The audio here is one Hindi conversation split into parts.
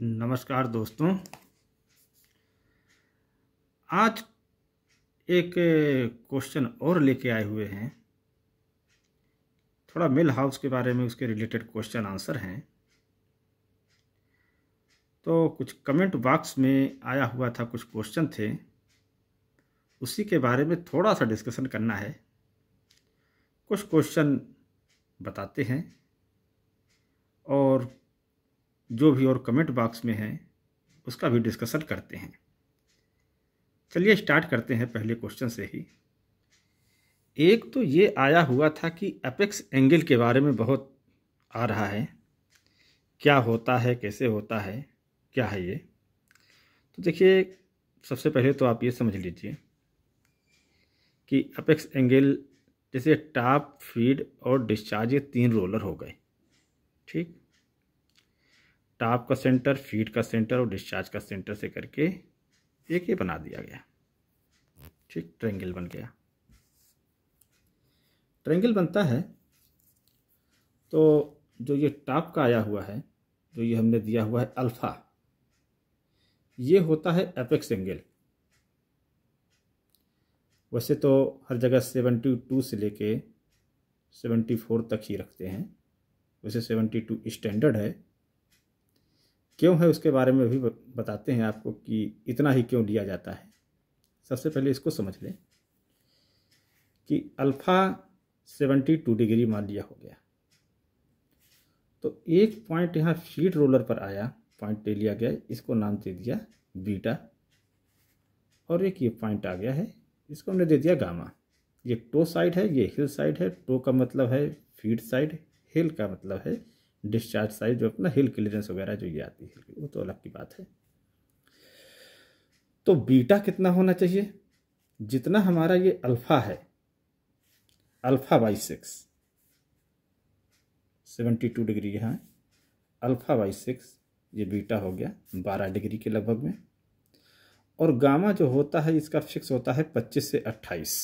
नमस्कार दोस्तों आज एक क्वेश्चन और लेके आए हुए हैं थोड़ा मिल हाउस के बारे में उसके रिलेटेड क्वेश्चन आंसर हैं तो कुछ कमेंट बॉक्स में आया हुआ था कुछ क्वेश्चन थे उसी के बारे में थोड़ा सा डिस्कशन करना है कुछ क्वेश्चन बताते हैं और जो भी और कमेंट बॉक्स में है उसका भी डिस्कशन करते हैं चलिए स्टार्ट करते हैं पहले क्वेश्चन से ही एक तो ये आया हुआ था कि अपेक्स एंगल के बारे में बहुत आ रहा है क्या होता है कैसे होता है क्या है ये तो देखिए सबसे पहले तो आप ये समझ लीजिए कि अपेक्स एंगल जैसे टॉप फीड और डिस्चार्ज ये तीन रोलर हो गए ठीक टॉप का सेंटर फीट का सेंटर और डिस्चार्ज का सेंटर से करके एक ही बना दिया गया ठीक ट्रेंगल बन गया ट्रेंगल बनता है तो जो ये टॉप का आया हुआ है जो ये हमने दिया हुआ है अल्फ़ा ये होता है एपेक्स एंगल वैसे तो हर जगह सेवेंटी टू से लेके सेवेंटी फोर तक ही रखते हैं वैसे सेवेंटी टू स्टैंडर्ड है क्यों है उसके बारे में भी बताते हैं आपको कि इतना ही क्यों लिया जाता है सबसे पहले इसको समझ लें कि अल्फ़ा सेवेंटी टू डिग्री मान लिया हो गया तो एक पॉइंट यहाँ फीट रोलर पर आया पॉइंट ले लिया गया इसको नाम दे दिया बीटा और एक ये पॉइंट आ गया है इसको हमने दे दिया गामा ये टो साइड है ये हिल साइड है टो का मतलब है फीट साइड हिल का मतलब है डिस्चार्ज साइज जो अपना हिल क्लियरेंस वगैरह जो ये आती है वो तो अलग की बात है तो बीटा कितना होना चाहिए जितना हमारा ये अल्फा है alpha by six seventy two degree यहाँ अल्फा बाई सिक्स ये बीटा हो गया बारह डिग्री के लगभग में और गामा जो होता है इसका फिक्स होता है पच्चीस से अट्ठाईस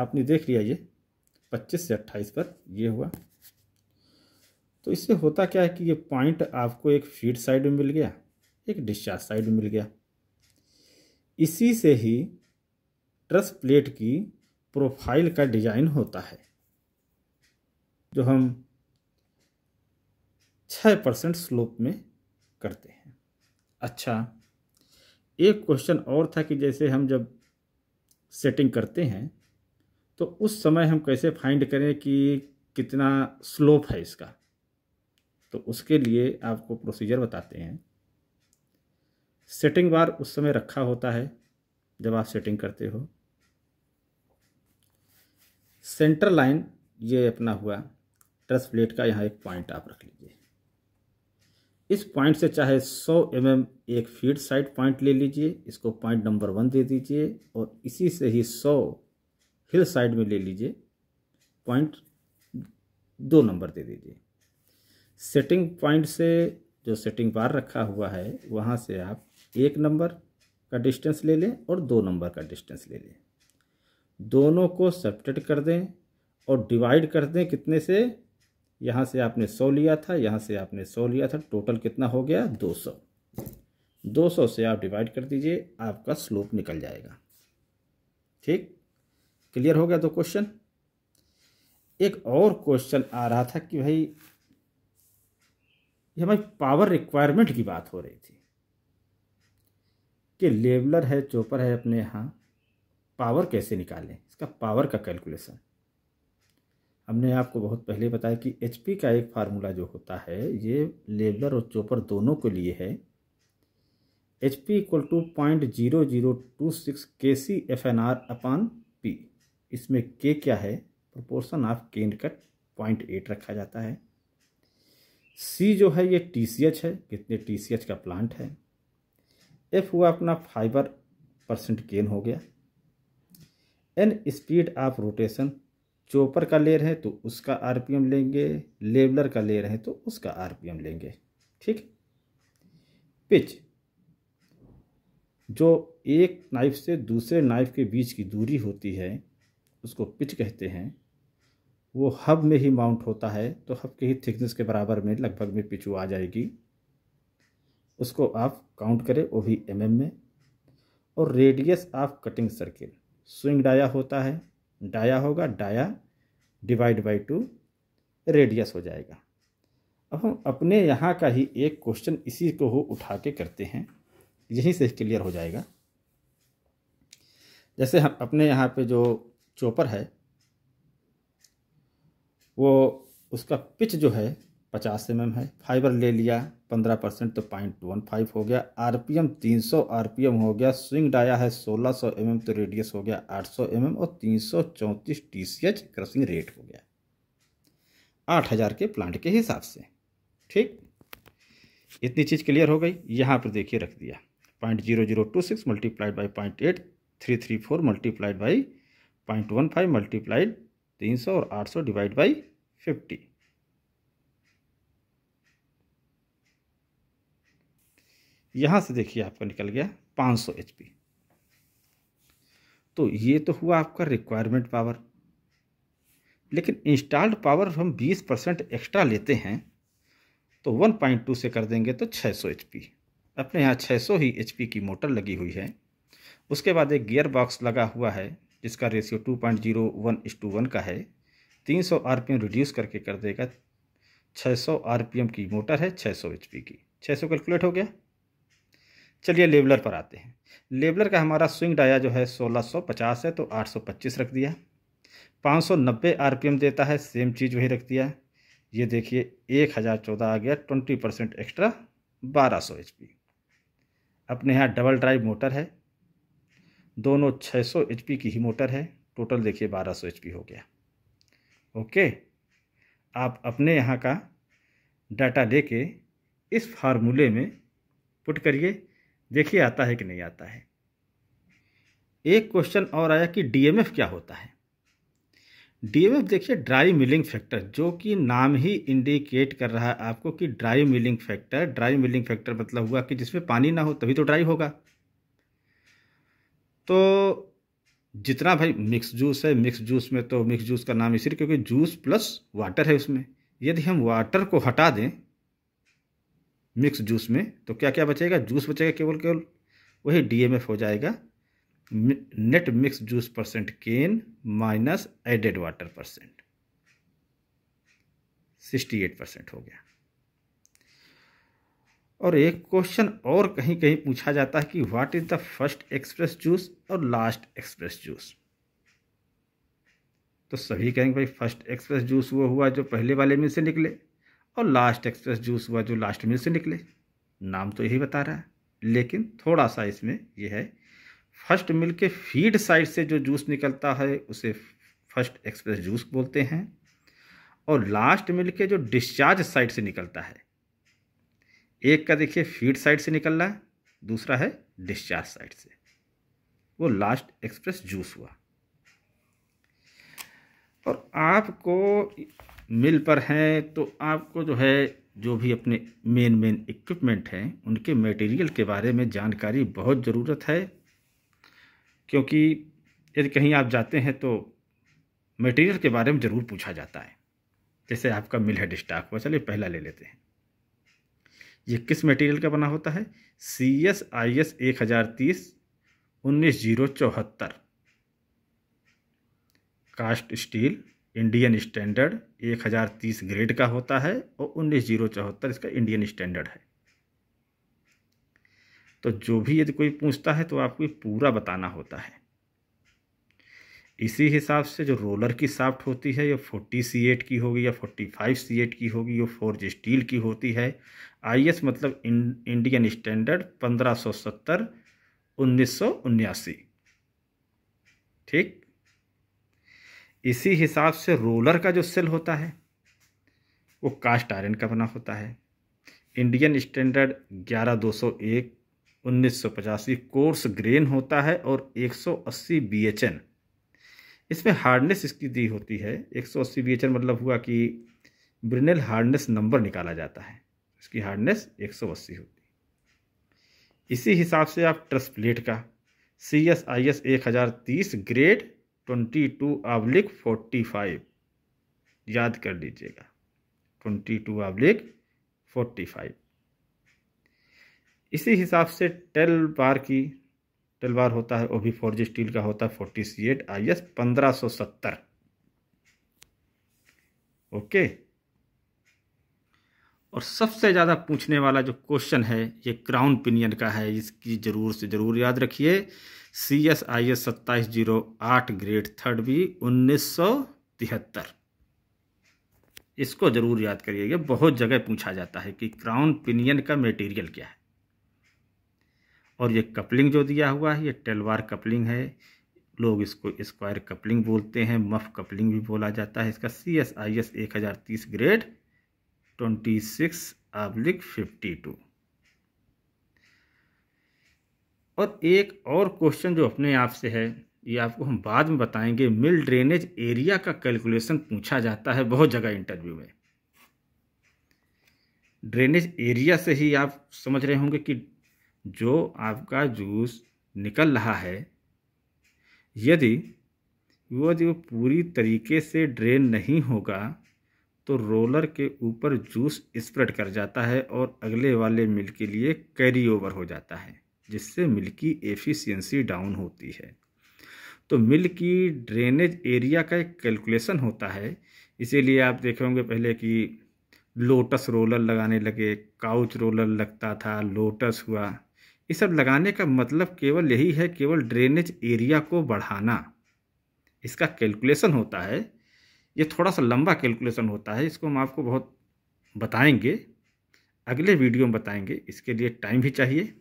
आपने देख लिया ये पच्चीस से अट्ठाईस पर ये हुआ तो इससे होता क्या है कि ये पॉइंट आपको एक फीड साइड में मिल गया एक डिस्चार्ज साइड में मिल गया इसी से ही ट्रस प्लेट की प्रोफाइल का डिजाइन होता है जो हम छः परसेंट स्लोप में करते हैं अच्छा एक क्वेश्चन और था कि जैसे हम जब सेटिंग करते हैं तो उस समय हम कैसे फाइंड करें कि कितना स्लोप है इसका तो उसके लिए आपको प्रोसीजर बताते हैं सेटिंग बार उस समय रखा होता है जब आप सेटिंग करते हो सेंटर लाइन ये अपना हुआ ट्रस प्लेट का यहाँ एक पॉइंट आप रख लीजिए इस पॉइंट से चाहे 100 एम mm एक फीड साइड पॉइंट ले लीजिए इसको पॉइंट नंबर वन दे दीजिए और इसी से ही हिल साइड में ले लीजिए पॉइंट दो नंबर दे दीजिए सेटिंग पॉइंट से जो सेटिंग बार रखा हुआ है वहाँ से आप एक नंबर का डिस्टेंस ले लें और दो नंबर का डिस्टेंस ले लें दोनों को सेपरेट कर दें और डिवाइड कर दें कितने से यहाँ से आपने सौ लिया था यहाँ से आपने सौ लिया था टोटल कितना हो गया दो सौ दो सौ से आप डिवाइड कर दीजिए आपका स्लोप निकल जाएगा ठीक क्लियर हो गया दो तो क्वेश्चन एक और क्वेश्चन आ रहा था कि भाई ये हमारी पावर रिक्वायरमेंट की बात हो रही थी कि लेबलर है चोपर है अपने यहाँ पावर कैसे निकालें इसका पावर का कैलकुलेशन हमने आपको बहुत पहले बताया कि एच का एक फार्मूला जो होता है ये लेबलर और चोपर दोनों के लिए है H P equal to point zero zero two six के सी एफ एन आर अपन इसमें के क्या है proportion of cane cut point eight रखा जाता है सी जो है ये टी सी एच है कितने टी सी एच का प्लांट है एफ हुआ अपना फाइबर परसेंट केन हो गया N speed of rotation chopper का ले रहे हैं तो उसका आरपीएम लेंगे लेबलर का ले रहे हैं तो उसका आरपीएम लेंगे ठीक पिच जो एक नाइफ से दूसरे नाइफ के बीच की दूरी होती है उसको पिच कहते हैं वो हब में ही माउंट होता है तो हब के ही थिकनेस के बराबर में लगभग में पिचू आ जाएगी उसको आप काउंट करें वो भी एम mm में और radius of cutting circle swing dia होता है डाया होगा dia divide by two radius हो जाएगा अब हम अपने यहाँ का ही एक क्वेश्चन इसी को हो उठा के करते हैं यहीं से क्लियर हो जाएगा जैसे हम अपने यहाँ पे जो चोपर है वो उसका पिच जो है पचास एम एम है फाइबर ले लिया पंद्रह परसेंट तो पॉइंट वन फाइव हो गया आरपीएम तीन सौ आर हो गया स्विंग डाया है सोलह सौ एम एम तो रेडियस हो गया आठ सौ एम एम और तीन सौ चौंतीस T C H crushing rate हो गया आठ हज़ार के प्लांट के हिसाब से ठीक इतनी चीज़ क्लियर हो गई यहाँ पर देखिए रख दिया point zero zero two six multiplied by point eight three three four multiplied by point one five multiplied तीन सौ और आठ सौ डिवाइड बाई फिफ्टी यहाँ से देखिए आपका निकल गया पाँच सौ एच पी तो ये तो हुआ आपका रिक्वायरमेंट पावर लेकिन इंस्टॉल्ड पावर हम बीस परसेंट एक्स्ट्रा लेते हैं तो वन पॉइंट टू से कर देंगे तो छः सौ एच पी अपने यहाँ छः सौ ही एच पी की मोटर लगी हुई है उसके बाद एक गियर बॉक्स लगा हुआ है जिसका ratio two point zero one इस टू वन का है तीन सौ आर पी एम रिड्यूस करके कर देगा छः सौ आर पी एम की मोटर है छः सौ एच पी की छः सौ कैलकुलेट हो गया चलिए लेबलर पर आते हैं लेबलर का हमारा स्विंग डाया जो है सोलह सौ पचास है तो आठ सौ पच्चीस रख दिया पाँच सौ नब्बे आर पी एम देता है सेम चीज़ वही रख दिया ये देखिए एक हज़ार चौदह आ गया ट्वेंटी परसेंट एक्स्ट्रा बारह सौ एच पी अपने यहाँ डबल ड्राइव मोटर है दोनों 600 सौ की ही मोटर है टोटल देखिए 1200 सौ हो गया ओके आप अपने यहाँ का डाटा लेके इस फार्मूले में पुट करिए देखिए आता है कि नहीं आता है एक क्वेश्चन और आया कि डीएमएफ क्या होता है डीएमएफ देखिए ड्राई मिलिंग फैक्टर जो कि नाम ही इंडिकेट कर रहा है आपको कि dry milling factor dry milling factor मतलब हुआ कि जिसमें पानी ना हो तभी तो ड्राई होगा तो जितना भाई मिक्स जूस है मिक्स जूस में तो मिक्स जूस का नाम इसी क्योंकि जूस प्लस वाटर है उसमें यदि हम वाटर को हटा दें मिक्स जूस में तो क्या क्या बचेगा जूस बचेगा केवल केवल वही डीएमएफ हो जाएगा net mix juice percent cane minus added water percent sixty eight percent हो गया और एक क्वेश्चन और कहीं कहीं पूछा जाता है कि what is the first express juice और लास्ट एक्सप्रेस जूस तो सभी कहेंगे भाई फर्स्ट एक्सप्रेस जूस वो हुआ जो पहले वाले मिल से निकले और लास्ट एक्सप्रेस जूस हुआ जो लास्ट मिल से निकले नाम तो यही बता रहा है लेकिन थोड़ा सा इसमें यह है फर्स्ट मिल के फीड साइड से जो जूस निकलता है उसे फर्स्ट एक्सप्रेस जूस बोलते हैं और लास्ट मिल के जो डिस्चार्ज साइड से निकलता है एक का देखिए फीड साइड से निकल रहा है दूसरा है डिस्चार्ज साइड से वो लास्ट एक्सप्रेस जूस हुआ और आपको मिल पर हैं तो आपको जो है जो भी अपने मेन मेन इक्विपमेंट हैं उनके मटेरियल के बारे में जानकारी बहुत ज़रूरत है क्योंकि यदि कहीं आप जाते हैं तो मटेरियल के बारे में ज़रूर पूछा जाता है जैसे आपका मिल है डिस्टाक हुआ चलिए पहला ले लेते हैं ये किस मटेरियल का बना होता है सी एस आई एस एक हज़ार तीस उन्नीस जीरो चौहत्तर कास्ट स्टील इंडियन स्टैंडर्ड एक हज़ार तीस ग्रेड का होता है और उन्नीस जीरो चौहत्तर इसका इंडियन स्टैंडर्ड है तो जो भी यदि कोई पूछता है तो आपको पूरा बताना होता है इसी हिसाब से जो रोलर की साफ्ट होती है ये फोर्टी सी एट की होगी या फोर्टी फाइव सी एट की होगी ये फोर्ज स्टील की होती है आई एस मतलब इंडियन स्टैंडर्ड पंद्रह सौ सत्तर उन्नीस सौ उन्यासी ठीक इसी हिसाब से रोलर का जो सेल होता है वो कास्ट आयरन का बना होता है इंडियन स्टैंडर्ड ग्यारह दो सौ एक उन्नीस सौ पचासी कोर्स ग्रेन होता है और एक सौ अस्सी बी एच एन इसमें हार्डनेस इसकी दी होती है एक सौ अस्सी बी मतलब हुआ कि ब्रिनेल हार्डनेस नंबर निकाला जाता है इसकी हार्डनेस एक सौ अस्सी होती है इसी हिसाब से आप ट्रस प्लेट का सी एस आई एस एक हज़ार तीस grade twenty two oblique forty five याद कर लीजिएगा twenty two oblique forty five इसी हिसाब से टेल बार की तलवार होता है वो भी फोर जी स्टील का होता है forty C eight I S पंद्रह सौ सत्तर ओके और सबसे ज़्यादा पूछने वाला जो क्वेश्चन है ये क्राउन पिनियन का है इसकी ज़रूर से ज़रूर याद रखिए सी एस आई एस सत्ताईस जीरो आठ ग्रेड थर्ड भी उन्नीस सौ तिहत्तर इसको ज़रूर याद करिएगा बहुत जगह पूछा जाता है कि क्राउन पिनियन का मटेरियल क्या है और ये कपलिंग जो दिया हुआ है ये टेलवार कपलिंग है लोग इसको स्क्वायर कपलिंग बोलते हैं मफ कपलिंग भी बोला जाता है इसका सी एस आई एस एक हज़ार तीस grade twenty six oblique fifty two और एक और क्वेश्चन जो अपने आप से है ये आपको हम बाद में बताएंगे मिल ड्रेनेज एरिया का कैलकुलेशन पूछा जाता है बहुत जगह इंटरव्यू में ड्रेनेज एरिया से ही आप समझ रहे होंगे कि जो आपका जूस निकल रहा है यदि वो जो पूरी तरीके से ड्रेन नहीं होगा तो रोलर के ऊपर जूस स्प्रेड कर जाता है और अगले वाले मिल के लिए कैरी ओवर हो जाता है जिससे मिल की एफिशिएंसी डाउन होती है तो मिल की ड्रेनेज एरिया का एक कैलकुलेशन होता है इसीलिए आप देखे होंगे पहले कि लोटस रोलर लगाने लगे काउच रोलर लगता था लोटस हुआ ये सब लगाने का मतलब केवल यही है केवल ड्रेनेज एरिया को बढ़ाना इसका कैलकुलेशन होता है ये थोड़ा सा लंबा कैलकुलेशन होता है इसको हम आपको बहुत बताएंगे अगले वीडियो में बताएंगे इसके लिए टाइम भी चाहिए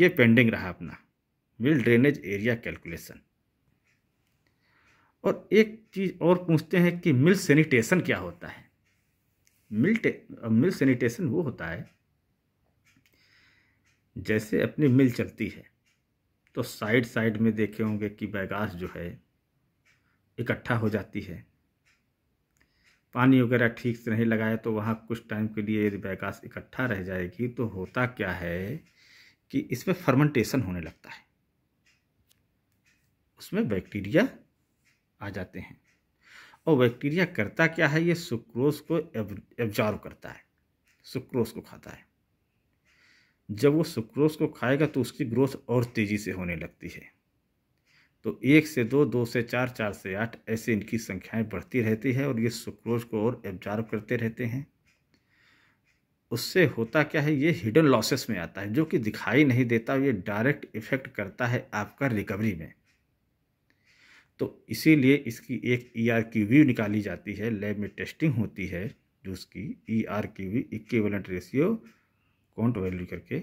ये पेंडिंग रहा अपना मिल ड्रेनेज एरिया कैलकुलेशन और एक चीज़ और पूछते हैं कि मिल सैनिटेशन क्या होता है मिल मिल सैनिटेशन वो होता है जैसे अपनी मिल चलती है तो साइड साइड में देखे होंगे कि बैगास जो है इकट्ठा हो जाती है पानी वगैरह ठीक से नहीं लगाया तो वहाँ कुछ टाइम के लिए यदि बैगास इकट्ठा रह जाएगी तो होता क्या है कि इसमें फर्मेंटेशन होने लगता है उसमें बैक्टीरिया आ जाते हैं और बैक्टीरिया करता क्या है ये सुक्रोज को एब्जॉर्व करता है सुक्रोज को खाता है जब वो सुक्रोज को खाएगा तो उसकी ग्रोथ और तेज़ी से होने लगती है तो एक से दो दो से चार चार से आठ ऐसे इनकी संख्याएं बढ़ती रहती है और ये सुक्रोज को और एब्जॉर्व करते रहते हैं उससे होता क्या है ये हिडन लॉसेस में आता है जो कि दिखाई नहीं देता ये डायरेक्ट इफेक्ट करता है आपका रिकवरी में तो इसीलिए इसकी एक ई आर की वी निकाली जाती है लैब में टेस्टिंग होती है जो उसकी E R Q V equivalent ratio कॉन्ट वैल्यू करके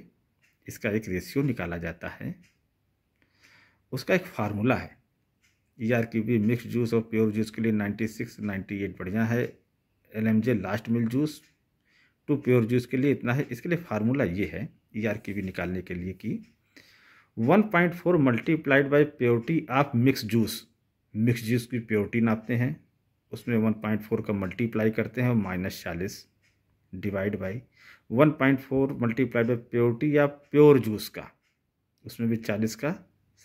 इसका एक रेशियो निकाला जाता है उसका एक फार्मूला है ई आर की भी मिक्स जूस और प्योर जूस के लिए नाइन्टी सिक्स नाइन्टी एट बढ़िया है L M J last mill juice to pure juice के लिए इतना है इसके लिए फार्मूला ये है ई आर की भी निकालने के लिए कि one point four multiplied by purity of mix juice mix juice की प्योरिटी नापते हैं उसमें वन पॉइंट फोर का मल्टीप्लाई करते हैं माइनस चालीस divide by one point four multiplied by purity या प्योर जूस का उसमें भी चालीस का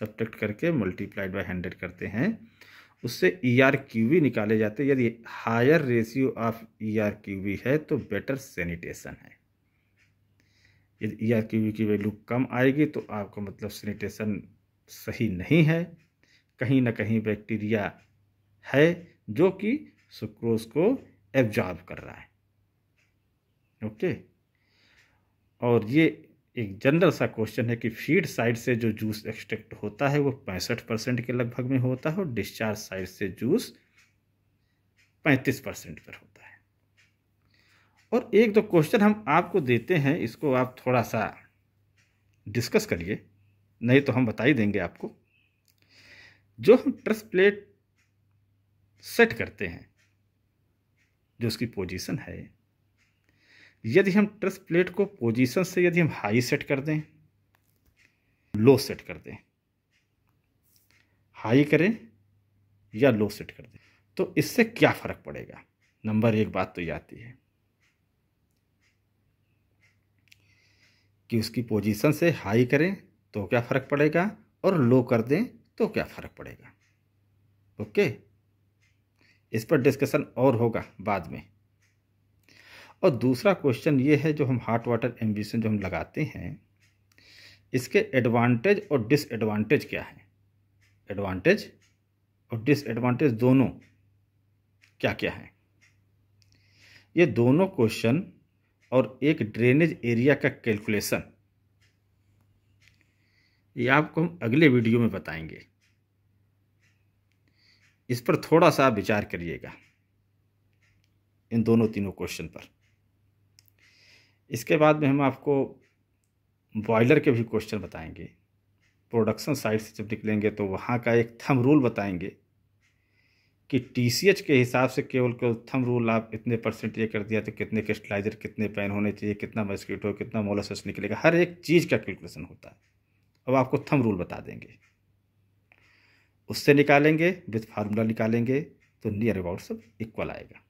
सब्टेक्ट करके मल्टीप्लाइड बाई हंड्रेड करते हैं उससे ई आर क्यू वी निकाले जाते यदि higher ratio of E R Q V है तो बेटर सैनिटेशन है यदि ई आर क्यू वी की वैल्यू कम आएगी तो आपका मतलब सैनिटेशन सही नहीं है कहीं ना कहीं बैक्टीरिया है जो कि सुक्रोज को एब्जॉर्ब कर रहा है ओके और ये एक जनरल सा क्वेश्चन है कि फीड साइड से जो जूस एक्सट्रैक्ट होता है वो पैंसठ परसेंट के लगभग में होता है और डिस्चार्ज साइड से जूस पैंतीस परसेंट पर होता है और एक दो क्वेश्चन हम आपको देते हैं इसको आप थोड़ा सा डिस्कस करिए नहीं तो हम बता ही देंगे आपको जो हम ट्रस प्लेट सेट करते हैं जो उसकी पोजीशन है यदि हम ट्रस प्लेट को पोजीशन से यदि हम हाई सेट कर दें लो सेट कर दें हाई करें या लो सेट कर दें तो इससे क्या फ़र्क पड़ेगा नंबर एक बात तो ये आती है कि उसकी पोजीशन से हाई करें तो क्या फ़र्क पड़ेगा और लो कर दें तो क्या फ़र्क पड़ेगा ओके इस पर डिस्कशन और होगा बाद में और दूसरा क्वेश्चन ये है जो हम हार्ट वाटर एम्बिशन जो हम लगाते हैं इसके एडवांटेज और डिसएडवांटेज क्या है एडवांटेज और डिसएडवांटेज दोनों क्या क्या है ये दोनों क्वेश्चन और एक ड्रेनेज एरिया का कैलकुलेशन ये आपको हम अगले वीडियो में बताएंगे इस पर थोड़ा सा आप विचार करिएगा इन दोनों तीनों क्वेश्चन पर इसके बाद में हम आपको बॉयलर के भी क्वेश्चन बताएंगे प्रोडक्शन साइड से जब निकलेंगे तो वहाँ का एक थम रूल बताएंगे कि टी के हिसाब से केवल केवल थम रूल आप इतने परसेंट ये कर दिया तो कितने क्रिस्टलाइजर कितने पेन होने चाहिए कितना हो कितना मोलासस निकलेगा हर एक चीज़ का कैलकुलेशन होता है अब आपको थम रूल बता देंगे उससे निकालेंगे विथ फार्मूला निकालेंगे तो नियर अबाउट सब इक्वल आएगा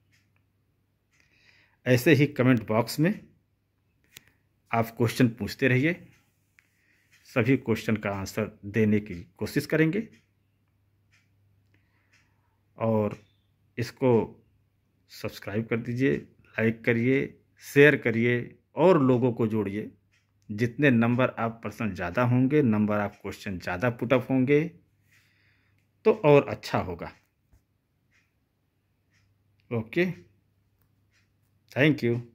ऐसे ही कमेंट बॉक्स में आप क्वेश्चन पूछते रहिए सभी क्वेश्चन का आंसर देने की कोशिश करेंगे और इसको सब्सक्राइब कर दीजिए लाइक करिए शेयर करिए और लोगों को जोड़िए जितने नंबर आप पर्सन ज़्यादा होंगे नंबर आप क्वेश्चन ज़्यादा पुटअप होंगे तो और अच्छा होगा ओके थैंक यू